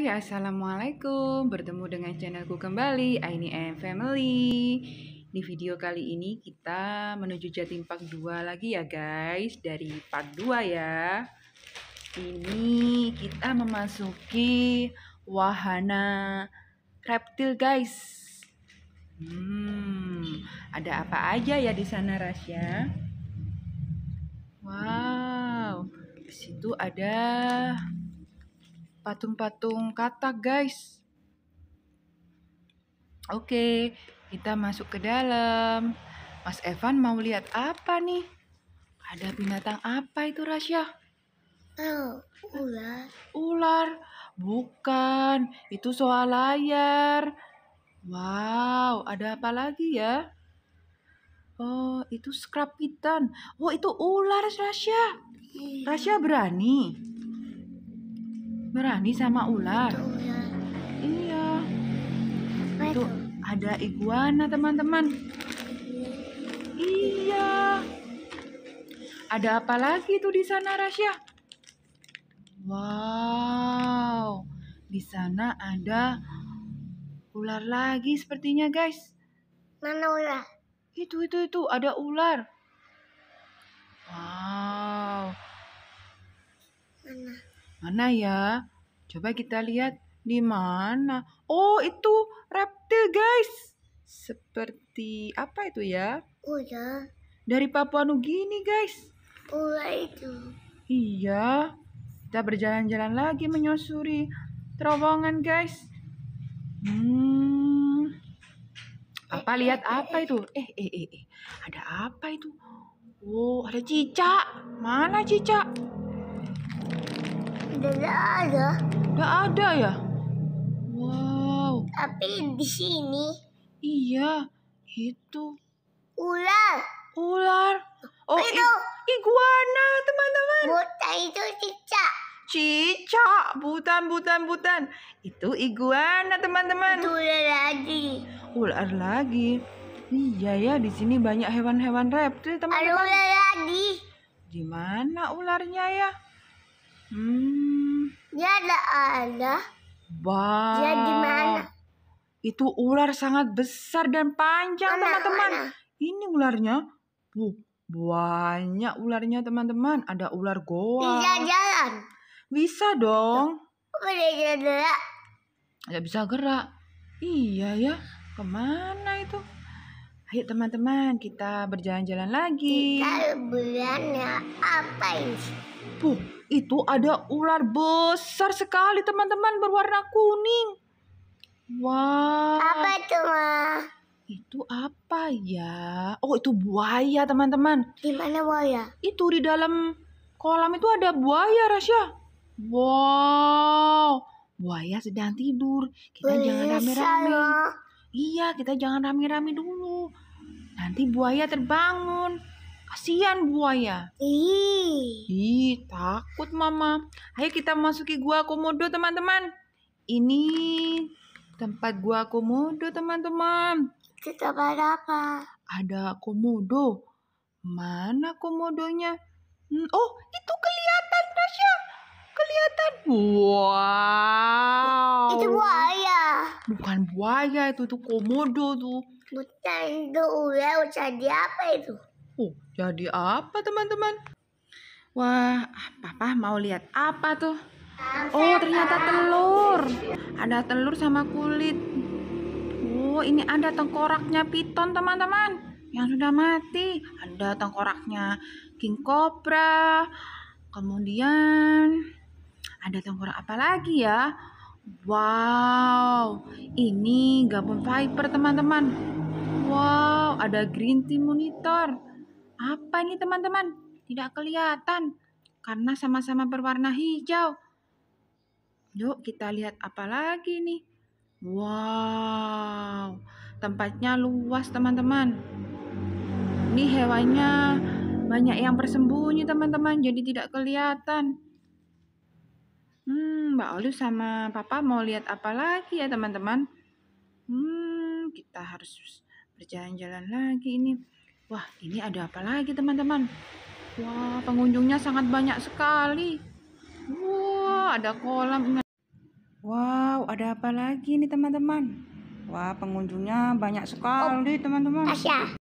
Hai, Assalamualaikum Bertemu dengan channelku kembali, Aini and Family Di video kali ini kita menuju Jatim Park 2 lagi ya guys Dari part 2 ya Ini kita memasuki wahana reptil guys Hmm, ada apa aja ya di sana Rasya? Wow, di situ ada patung-patung kata guys. Oke, kita masuk ke dalam. Mas Evan mau lihat apa nih? Ada binatang apa itu Rasya? Oh, ular. Ular? Bukan, itu soal layar. Wow, ada apa lagi ya? Oh, itu skrapitan. Oh, itu ular Rasya. Iya. Rasya berani berani sama ular iya itu ada iguana teman-teman iya ada apa lagi tuh di sana Rasya wow di sana ada ular lagi sepertinya guys mana ular itu itu itu ada ular wow Mana ya? Coba kita lihat di mana. Oh, itu reptil, guys. Seperti apa itu ya? Ular. Dari Papua Nugini, guys. Ular itu. Iya. Kita berjalan-jalan lagi menyusuri terowongan, guys. Hmm. Apa eh, lihat eh, apa eh. itu? Eh, eh, eh, eh. Ada apa itu? Oh, ada cicak. Mana cicak? Enggak ada. Enggak ada ya? Wow. Tapi di sini. Iya, itu. Ular. Ular. Oh, itu. iguana, teman-teman. Buta itu cicak. Cicak, butan, butan, butan. Itu iguana, teman-teman. Itu ular lagi. Ular lagi. Iya ya, di sini banyak hewan-hewan reptil, teman-teman. Ada ular lagi. Di mana ularnya ya? Hmm. Dia ada ada. Wow. Dia di mana? Itu ular sangat besar dan panjang, teman-teman. Ini ularnya. Bu, banyak ularnya, teman-teman. Ada ular goa. Bisa jalan. Bisa dong. Boleh gerak. Tidak ya, bisa gerak. Iya ya. Kemana itu? Ayo teman-teman, kita berjalan-jalan lagi. Kita liburan apa ini? Puh, itu ada ular besar sekali teman-teman berwarna kuning. Wah. Wow. Apa itu, Ma? Itu apa ya? Oh, itu buaya, teman-teman. Di mana buaya? Itu di dalam kolam itu ada buaya, Rasya. Wow. Buaya sedang tidur. Kita Bisa, jangan rame-rame. Iya, kita jangan rame-rame dulu. Nanti buaya terbangun. Kasihan buaya. Ih. Ih, takut mama. Ayo kita masuki gua komodo teman-teman. Ini tempat gua komodo teman-teman. Itu tempat apa? Ada komodo. Mana komodonya? Hmm, oh, itu kelihatan Tasya. Kelihatan. Wow. Itu buaya. Bukan buaya itu, tuh komodo tuh. Bukan itu ya, ucap dia apa itu? Uh, jadi apa teman-teman? Wah, papa mau lihat apa tuh? Oh, ternyata telur. Ada telur sama kulit. Oh, ini ada tengkoraknya piton, teman-teman. Yang sudah mati. Ada tengkoraknya king cobra. Kemudian ada tengkorak apa lagi ya? Wow, ini gabung viper teman-teman. Wow, ada green tea monitor. Apa ini teman-teman? Tidak kelihatan karena sama-sama berwarna hijau. Yuk kita lihat apa lagi nih. Wow, tempatnya luas teman-teman. Ini hewannya banyak yang bersembunyi teman-teman, jadi tidak kelihatan. Hmm, Mbak Olu sama Papa mau lihat apa lagi ya teman-teman? Hmm, kita harus berjalan-jalan lagi ini. Wah, ini ada apa lagi teman-teman? Wah, pengunjungnya sangat banyak sekali. Wah, ada kolam. Wow, ada apa lagi nih teman-teman? Wah, pengunjungnya banyak sekali oh, teman-teman. Oh,